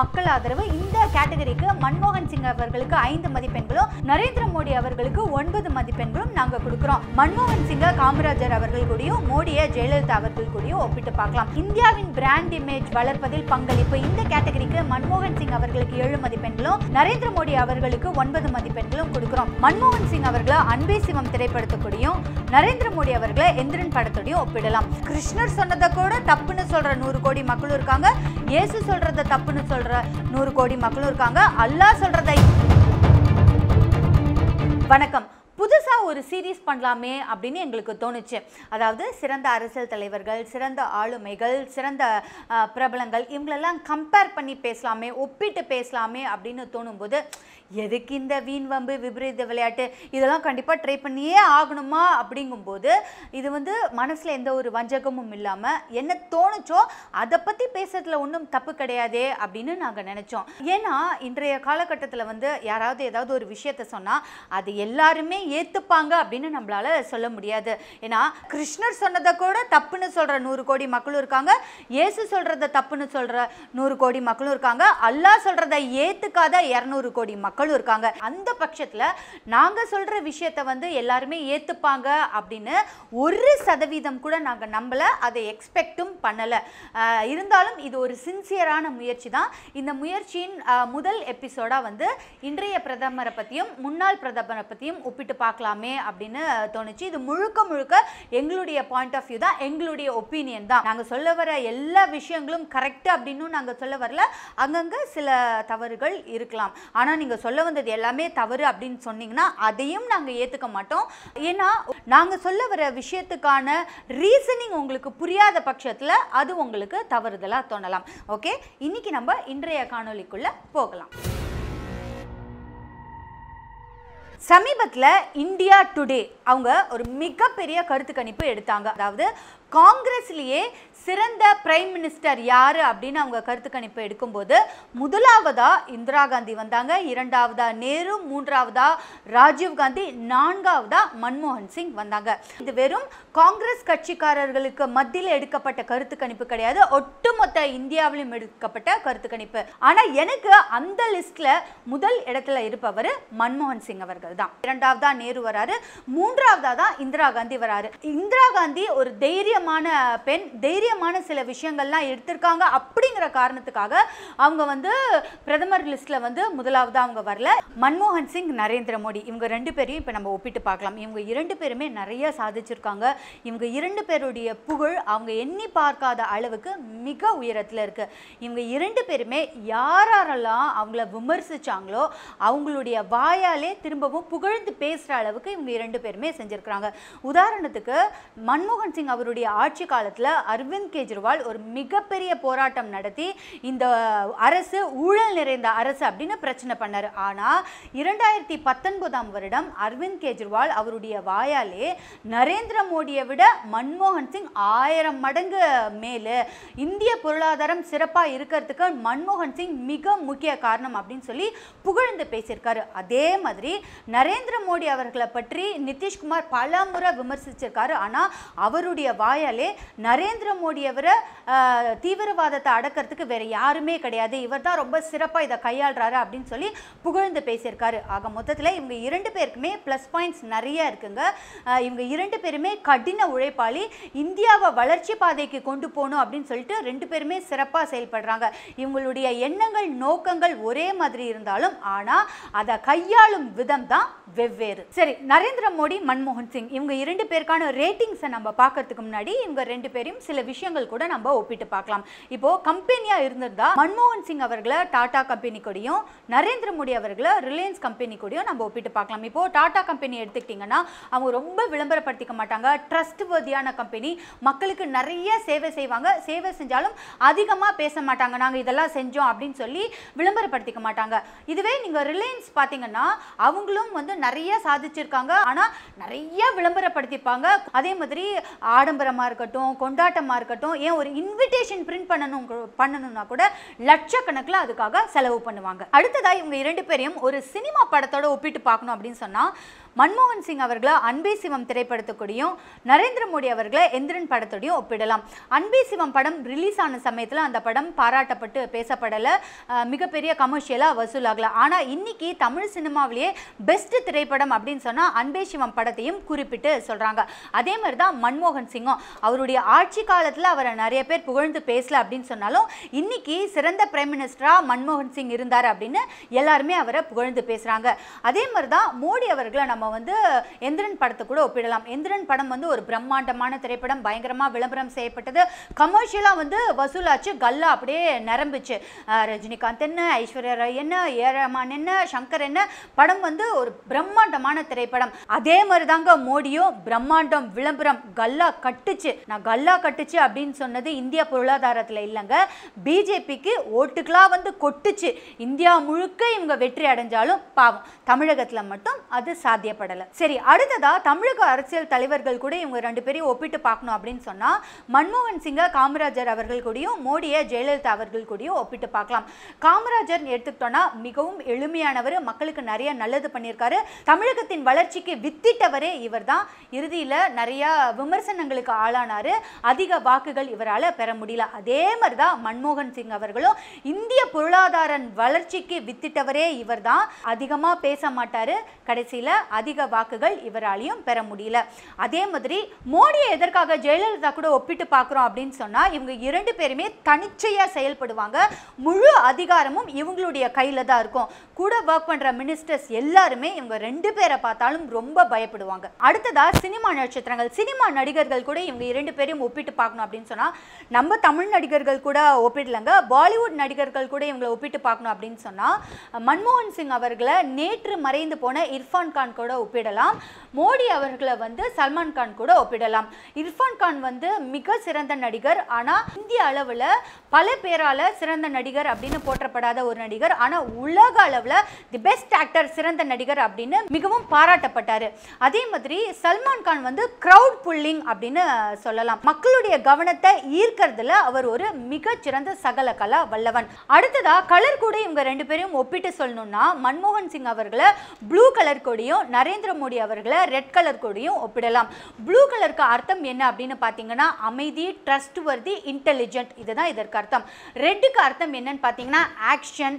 மக்கள் ஆதரவு இந்த கேட்டகரிக்கு மன்மோகன் சிங் அவர்களுக்கு ஐந்து மதிப்பெண்களும் நரேந்திர மோடி அவர்களுக்கு ஒன்பது மதிப்பெண்களும் நாங்க கொடுக்கிறோம் மன்மோகன் சிங்க காமராஜர் அவர்கள் கூடயும் மோடியை ஜெயலலிதா அவர்கள் கூடயும் ஒப்பிட்டு பார்க்கலாம் இந்தியாவின் பிராண்ட் இமேஜ் வளர்ப்பதில் பங்களிப்பு இந்த கேட்டகரிக்கு மன்மோகன் சிங் அவர்களுக்கு ஏழு மதிப்பெண்களும் நரேந்திர மோடி அவர்களுக்கு ஒன்பது மதிப்பெண்களும் கொடுக்கிறோம் மன்மோகன் சிங் அவர்களை அன்பே சிவம் திரைப்படத்துக்கூடையும் நரேந்திர மோடி அவர்களை எந்திரன் படத்தோடையும் ஒப்பிடலாம் கிருஷ்ணர் சொன்னதை கூட தப்புன்னு சொல்ற நூறு கோடி மக்களும் இருக்காங்க இயேசு சொல்றத தப்புன்னு சொல்ற நூறு கோடி மக்கள் இருக்காங்க அல்லாஹ் சொல்றதை வணக்கம் புதுசாக ஒரு சீரீஸ் பண்ணலாமே அப்படின்னு எங்களுக்கு தோணுச்சு அதாவது சிறந்த அரசியல் தலைவர்கள் சிறந்த ஆளுமைகள் சிறந்த பிரபலங்கள் இவங்களெல்லாம் கம்பேர் பண்ணி பேசலாமே ஒப்பிட்டு பேசலாமே அப்படின்னு தோணும்போது எதுக்கு இந்த வீண் வம்பு விபரீத விளையாட்டு இதெல்லாம் கண்டிப்பாக ட்ரை பண்ணியே ஆகணுமா அப்படிங்கும்போது இது வந்து மனசில் எந்த ஒரு வஞ்சகமும் இல்லாமல் என்ன தோணுச்சோ அதை பற்றி பேசுறதுல ஒன்றும் தப்பு கிடையாதே அப்படின்னு நாங்கள் நினச்சோம் ஏன்னா இன்றைய காலகட்டத்தில் வந்து யாராவது ஏதாவது ஒரு விஷயத்த சொன்னால் அது எல்லாருமே ஏற்றுப்பாங்க அப்படின்னு நம்மளால சொல்ல முடியாது ஏன்னா கிருஷ்ணர் சொன்னதை கூட தப்புன்னு சொல்கிற நூறு கோடி மக்களும் இருக்காங்க இயேசு சொல்கிறத தப்புன்னு சொல்கிற நூறு கோடி மக்களும் இருக்காங்க அல்லா சொல்கிறத ஏற்றுக்காத இரநூறு கோடி மக்கள் மக்களும் இருக்காங்க அந்த பட்சத்தில் நாங்கள் சொல்கிற விஷயத்தை வந்து எல்லாருமே ஏற்றுப்பாங்க அப்படின்னு ஒரு சதவீதம் கூட நாங்கள் நம்பலை அதை எக்ஸ்பெக்டும் பண்ணலை இருந்தாலும் இது ஒரு சின்சியரான முயற்சி தான் இந்த முயற்சியின் முதல் எபிசோடாக வந்து இன்றைய பிரதமரை பற்றியும் முன்னாள் பிரதமரை பற்றியும் ஒப்பிட்டு பார்க்கலாமே அப்படின்னு தோணுச்சு இது முழுக்க முழுக்க எங்களுடைய பாயிண்ட் ஆஃப் வியூ தான் எங்களுடைய ஒப்பீனியன் தான் நாங்கள் சொல்ல வர எல்லா விஷயங்களும் கரெக்டு அப்படின்னு நாங்கள் சொல்ல வரல அங்கங்கே சில தவறுகள் இருக்கலாம் ஆனால் நீங்கள் சொல்ல வந்தது எல்லாமே தவறு அப்படின்னு சொன்னீங்கன்னா அதையும் நாங்கள் ஏற்றுக்க மாட்டோம் ஏன்னா நாங்கள் சொல்ல வர விஷயத்துக்கான ரீசனிங் உங்களுக்கு புரியாத பட்சத்தில் அது உங்களுக்கு தவறுதலாக தோணலாம் ஓகே இன்னைக்கு நம்ம இன்றைய காணொலிக்குள்ளே போகலாம் சமீபத்தில் இந்தியா டுடே அவங்க ஒரு மிகப்பெரிய கருத்து கணிப்பு எடுத்தாங்க அதாவது காங்கிரஸ்லேயே சிறந்த பிரைம் மினிஸ்டர் யார் அப்படின்னு அவங்க கருத்து கணிப்பு எடுக்கும்போது முதலாவதா இந்திரா காந்தி வந்தாங்க இரண்டாவதா நேரு மூன்றாவதா ராஜீவ்காந்தி நான்காவதா மன்மோகன் சிங் வந்தாங்க இது வெறும் காங்கிரஸ் கட்சிக்காரர்களுக்கு மத்தியில் எடுக்கப்பட்ட கருத்து கணிப்பு கிடையாது ஒட்டுமொத்த இந்தியாவிலும் எடுக்கப்பட்ட கருத்து கணிப்பு ஆனால் எனக்கு அந்த லிஸ்டில் முதல் இடத்துல இருப்பவர் மன்மோகன் சிங் அவர்கள் தான் இரண்டாவதா நேரு வராரு மூன்றாவதா தான் இந்திரா காந்தி வராரு இந்திரா காந்தி ஒரு தைரிய தைரியமான பெண் தைரியமான சில விஷயங்கள்லாம் எடுத்திருக்காங்க அப்படிங்கிற காரணத்துக்காக அவங்க வந்து பிரதமர் லிஸ்ட்டில் வந்து முதலாவதாக அவங்க வரல மன்மோகன் சிங் நரேந்திர மோடி இவங்க ரெண்டு பேரையும் இப்போ நம்ம ஒப்பிட்டு பார்க்கலாம் இவங்க இரண்டு பேருமே நிறைய சாதிச்சிருக்காங்க இவங்க இரண்டு பேருடைய புகழ் அவங்க எண்ணி பார்க்காத அளவுக்கு மிக உயரத்தில் இருக்குது இவங்க இரண்டு பேருமே யாரெல்லாம் அவங்கள விமர்சித்தாங்களோ அவங்களுடைய வாயாலே திரும்பவும் புகழ்ந்து பேசுகிற அளவுக்கு இவங்க இரண்டு பேருமே செஞ்சிருக்கிறாங்க உதாரணத்துக்கு மன்மோகன் சிங் அவருடைய ஆட்சி காலத்தில் அரவிந்த் கெஜ்ரிவால் ஒரு மிகப்பெரிய போராட்டம் நடத்தி இந்த அரசு ஊழல் நிறைந்த அரசு அப்படின்னு பிரச்சனை பண்ணார் ஆனால் இரண்டாயிரத்தி பத்தொன்பதாம் வருடம் அரவிந்த் கெஜ்ரிவால் அவருடைய வாயாலே நரேந்திர மோடியை விட மன்மோகன் சிங் ஆயிரம் மடங்கு மேலே இந்திய பொருளாதாரம் சிறப்பாக இருக்கிறதுக்கு மன்மோகன் சிங் மிக முக்கிய காரணம் அப்படின்னு சொல்லி புகழ்ந்து பேசியிருக்காரு அதே மாதிரி நரேந்திர மோடி அவர்களை பற்றி நிதிஷ்குமார் பல முறை விமர்சிச்சிருக்காரு ஆனால் அவருடைய வாய் வாயாலே நரேந்திர மோடி அவரை தீவிரவாதத்தை அடக்கிறதுக்கு வேறு யாருமே கிடையாது இவர் தான் ரொம்ப சிறப்பாக இதை கையாளுறாரு அப்படின்னு சொல்லி புகழ்ந்து பேசியிருக்காரு ஆக மொத்தத்தில் இவங்க இரண்டு பேருக்குமே ப்ளஸ் பாயிண்ட்ஸ் நிறைய இருக்குங்க இவங்க இரண்டு பேருமே கடின உழைப்பாளி இந்தியாவை வளர்ச்சி பாதைக்கு கொண்டு போகணும் அப்படின்னு சொல்லிட்டு ரெண்டு பேருமே சிறப்பாக செயல்படுறாங்க இவங்களுடைய எண்ணங்கள் நோக்கங்கள் ஒரே மாதிரி இருந்தாலும் ஆனால் அதை கையாளும் விதம் தான் வெவ்வேறு சரி நரேந்திர மோடி மன்மோகன் சிங் இவங்க இரண்டு பேருக்கான ரேட்டிங்ஸை நம்ம பார்க்கறதுக்கு முன்னாடி முன்னாடி இவங்க ரெண்டு பேரையும் சில விஷயங்கள் கூட நம்ம ஒப்பிட்டு பார்க்கலாம் இப்போ கம்பெனியா இருந்திருந்தா மன்மோகன் சிங் அவர்களை டாடா கம்பெனி கூடயும் நரேந்திர மோடி அவர்களை ரிலையன்ஸ் கம்பெனி கூடயும் நம்ம ஒப்பிட்டு பார்க்கலாம் இப்போ டாடா கம்பெனி எடுத்துக்கிட்டிங்கன்னா அவங்க ரொம்ப விளம்பரப்படுத்திக்க மாட்டாங்க ட்ரஸ்ட் வதியான கம்பெனி மக்களுக்கு நிறைய சேவை செய்வாங்க சேவை செஞ்சாலும் அதிகமாக பேச மாட்டாங்க நாங்கள் இதெல்லாம் செஞ்சோம் அப்படின்னு சொல்லி விளம்பரப்படுத்திக்க மாட்டாங்க இதுவே நீங்கள் ரிலையன்ஸ் பார்த்தீங்கன்னா அவங்களும் வந்து நிறைய சாதிச்சிருக்காங்க ஆனால் நிறைய விளம்பரப்படுத்திப்பாங்க அதே மாதிரி ஆடம்பரம் ஆர்ப்பாட்டமாக இருக்கட்டும் கொண்டாட்டமாக இருக்கட்டும் ஏன் ஒரு இன்விடேஷன் பிரிண்ட் பண்ணணும் பண்ணணும்னா கூட லட்சக்கணக்கில் அதுக்காக செலவு பண்ணுவாங்க அடுத்ததாக இவங்க இரண்டு பேரையும் ஒரு சினிமா படத்தோட ஒப்பிட்டு பார்க்கணும் அப்படின்னு சொன்னால் மன்மோகன் சிங் அவர்களை அன்பே சிவம் திரைப்படத்துக்கூடியும் நரேந்திர மோடி அவர்களை எந்திரன் படத்தோடையும் ஒப்பிடலாம் அன்பே சிவம் படம் ரிலீஸ் ஆன சமயத்தில் அந்த படம் பாராட்டப்பட்டு பேசப்படலை மிகப்பெரிய கமர்ஷியலாக வசூலாகலை ஆனால் இன்னைக்கு தமிழ் சினிமாவிலேயே பெஸ்ட் திரைப்படம் அப்படின்னு சொன்னால் அன்பே சிவம் படத்தையும் குறிப்பிட்டு சொல்கிறாங்க அதே மாதிரி தான் மன்மோகன் சிங்கும் அவருடைய ஆட்சி காலத்தில் அவரை நிறைய பேர் புகழ்ந்து பேசல அப்படின்னு சொன்னாலும் இன்னைக்கு சிறந்த பிரைம் மினிஸ்டராக மன்மோகன் சிங் இருந்தார் அப்படின்னு எல்லாருமே அவரை புகழ்ந்து பேசுகிறாங்க அதே மாதிரி தான் மோடி அவர்களை நம்ம வந்து எந்திரன் படத்தை கூட ஒப்பிடலாம் எந்திரன் படம் வந்து ஒரு பிரம்மாண்டமான திரைப்படம் பயங்கரமாக விளம்பரம் செய்யப்பட்டது கமர்ஷியலாக வந்து வசூலாச்சு கல்லா அப்படியே நிரம்பிச்சு ரஜினிகாந்த் என்ன ஐஸ்வர்யா ராய் என்ன ஏரமான் என்ன சங்கர் என்ன படம் வந்து ஒரு பிரம்மாண்டமான திரைப்படம் அதே மாதிரி தாங்க மோடியும் பிரம்மாண்டம் விளம்பரம் கல்லா கட்டுச்சு நான் கல்லா கட்டுச்சு அப்படின்னு சொன்னது இந்தியா பொருளாதாரத்தில் இல்லைங்க பிஜேபிக்கு ஓட்டுக்களாக வந்து கொட்டுச்சு இந்தியா முழுக்க இவங்க வெற்றி அடைஞ்சாலும் பாவம் தமிழகத்தில் மட்டும் அது சாத்தியம் சாத்தியப்படலை சரி அடுத்ததா தமிழக அரசியல் தலைவர்கள் கூட இவங்க ரெண்டு பேரையும் ஒப்பிட்டு பார்க்கணும் அப்படின்னு சொன்னால் மன்மோகன் சிங்கை காமராஜர் அவர்கள் கூடயும் மோடியை ஜெயலலிதா அவர்கள் கூடயும் ஒப்பிட்டு பார்க்கலாம் காமராஜர் எடுத்துக்கிட்டோன்னா மிகவும் எளிமையானவர் மக்களுக்கு நிறைய நல்லது பண்ணியிருக்காரு தமிழகத்தின் வளர்ச்சிக்கு வித்திட்டவரே இவர் தான் இறுதியில் நிறையா விமர்சனங்களுக்கு ஆளானார் அதிக வாக்குகள் இவரால் பெற முடியல அதே மாதிரி தான் மன்மோகன் சிங் அவர்களும் இந்திய பொருளாதார வளர்ச்சிக்கு வித்திட்டவரே இவர் தான் அதிகமாக பேச மாட்டார் கடைசியில் அதிக வாக்குகள் இவராலையும் பெற முடியல அதே மாதிரி மோடியை எதற்காக ஜெயலலிதா கூட ஒப்பிட்டு பார்க்குறோம் அப்படின்னு சொன்னால் இவங்க இரண்டு பேருமே தனிச்சையாக செயல்படுவாங்க முழு அதிகாரமும் இவங்களுடைய கையில் தான் இருக்கும் கூட ஒர்க் பண்ணுற மினிஸ்டர்ஸ் எல்லாருமே இவங்க ரெண்டு பேரை பார்த்தாலும் ரொம்ப பயப்படுவாங்க அடுத்ததாக சினிமா நட்சத்திரங்கள் சினிமா நடிகர்கள் கூட இவங்க இரண்டு பேரையும் ஒப்பிட்டு பார்க்கணும் அப்படின்னு சொன்னால் நம்ம தமிழ் நடிகர்கள் கூட ஒப்பிடலங்க பாலிவுட் நடிகர்கள் கூட இவங்களை ஒப்பிட்டு பார்க்கணும் அப்படின்னு சொன்னால் மன்மோகன் சிங் அவர்களை நேற்று மறைந்து போன இர்ஃபான் கான் கூட கூட ஒப்பிடலாம் மோடி அவர்களை வந்து சல்மான் கான் கூட ஒப்பிடலாம் இர்ஃபான் கான் வந்து மிக சிறந்த நடிகர் ஆனால் இந்திய அளவில் பல பேரால் சிறந்த நடிகர் அப்படின்னு போற்றப்படாத ஒரு நடிகர் ஆனால் உலக அளவில் தி பெஸ்ட் ஆக்டர் சிறந்த நடிகர் அப்படின்னு மிகவும் பாராட்டப்பட்டார் அதே மாதிரி சல்மான் கான் வந்து க்ரௌட் புல்லிங் அப்படின்னு சொல்லலாம் மக்களுடைய கவனத்தை ஈர்க்கிறதுல அவர் ஒரு மிகச்சிறந்த சகல கலா வல்லவன் அடுத்ததா கலர் கூட இவங்க ரெண்டு பேரையும் ஒப்பிட்டு சொல்லணும்னா மன்மோகன் சிங் அவர்களை ப்ளூ கலர் கொடியும் நரேந்திர மோடி அவர்களை ரெட் கலர் கொடியும் ஒப்பிடலாம் ப்ளூ கலருக்கு அர்த்தம் என்ன அப்படின்னு பார்த்தீங்கன்னா அமைதி ட்ரஸ்ட் வர்தி இன்டெலிஜென்ட் இதுதான் இதற்கு அர்த்தம் ரெட்டுக்கு அர்த்தம் என்னன்னு பார்த்தீங்கன்னா action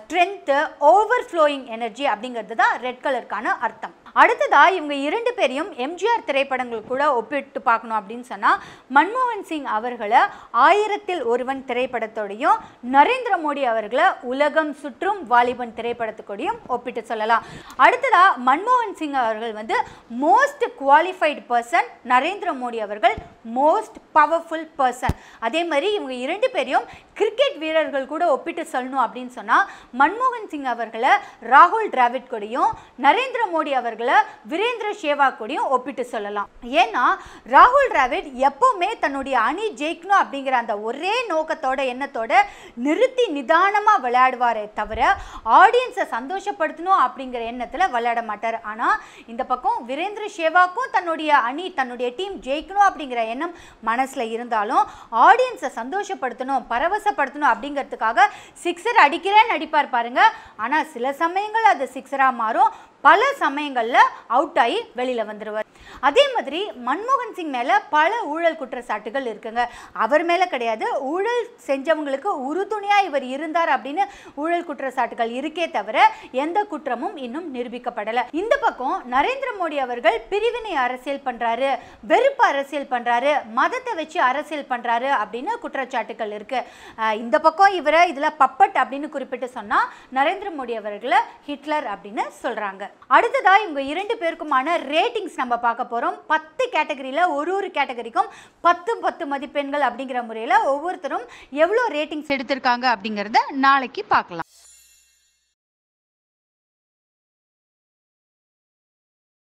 strength over flowing energy அப்படிங்கிறது தான் ரெட் கலருக்கான அர்த்தம் அடுத்ததாக இவங்க இரண்டு பேரையும் எம்ஜிஆர் திரைப்படங்கள் கூட ஒப்பிட்டு பார்க்கணும் அப்படின்னு சொன்னால் மன்மோகன் சிங் அவர்களை ஆயிரத்தில் ஒருவன் திரைப்படத்தோடையும் நரேந்திர மோடி அவர்களை உலகம் சுற்றும் வாலிபன் திரைப்படத்துக்கூடையும் ஒப்பிட்டு சொல்லலாம் அடுத்ததாக மன்மோகன் சிங் அவர்கள் வந்து most qualified person Narendra Modi அவர்கள் மோஸ்ட் பவர்ஃபுல் பர்சன் அதே மாதிரி இவங்க இரண்டு பேரையும் கிரிக்கெட் வீரர்கள் கூட ஒப்பிட்டு சொல்லணும் அப்படின்னு சொன்னால் மன்மோகன் சிங் அவர்களை ராகுல் டிராவிட் கூடையும் நரேந்திர மோடி அவர்கள் வீரர்களை வீரேந்திர சேவாக்கோடையும் ஒப்பிட்டு சொல்லலாம் ஏன்னா ராகுல் டிராவிட் எப்போவுமே தன்னுடைய அணி ஜெயிக்கணும் அப்படிங்கிற அந்த ஒரே நோக்கத்தோட எண்ணத்தோட நிறுத்தி நிதானமாக விளையாடுவாரே தவிர ஆடியன்ஸை சந்தோஷப்படுத்தணும் அப்படிங்கிற எண்ணத்தில் விளையாட மாட்டார் ஆனால் இந்த பக்கம் வீரேந்திர சேவாக்கும் தன்னுடைய அணி தன்னுடைய டீம் ஜெயிக்கணும் அப்படிங்கிற எண்ணம் மனசில் இருந்தாலும் ஆடியன்ஸை சந்தோஷப்படுத்தணும் பரவசப்படுத்தணும் அப்படிங்கிறதுக்காக சிக்ஸர் அடிக்கிறேன்னு அடிப்பார் பாருங்கள் ஆனால் சில சமயங்கள் அது சிக்ஸராக மாறும் பல சமயங்களில் அவுட் ஆகி வெளியில் வந்துடுவார் அதே மாதிரி மன்மோகன் சிங் மேலே பல ஊழல் குற்றச்சாட்டுகள் இருக்குங்க அவர் மேலே கிடையாது ஊழல் செஞ்சவங்களுக்கு உறுதுணையாக இவர் இருந்தார் அப்படின்னு ஊழல் குற்றச்சாட்டுகள் இருக்கே தவிர எந்த குற்றமும் இன்னும் நிரூபிக்கப்படலை இந்த பக்கம் நரேந்திர மோடி அவர்கள் பிரிவினை அரசியல் பண்ணுறாரு வெறுப்பு அரசியல் பண்ணுறாரு மதத்தை வச்சு அரசியல் பண்ணுறாரு அப்படின்னு குற்றச்சாட்டுகள் இருக்குது இந்த பக்கம் இவரை இதில் பப்பட் அப்படின்னு குறிப்பிட்டு சொன்னால் நரேந்திர மோடி அவர்களை ஹிட்லர் அப்படின்னு சொல்கிறாங்க அடுத்ததாக இவங்க இரண்டு பேருக்குமான ரேட்டிங்ஸ் நம்ம பார்க்க பார்க்க போகிறோம் பத்து கேட்டகரியில் ஒரு ஒரு கேட்டகரிக்கும் பத்து பத்து மதிப்பெண்கள் அப்படிங்கிற முறையில் ஒவ்வொருத்தரும் எவ்வளோ ரேட்டிங்ஸ் எடுத்திருக்காங்க அப்படிங்கிறத நாளைக்கு பார்க்கலாம்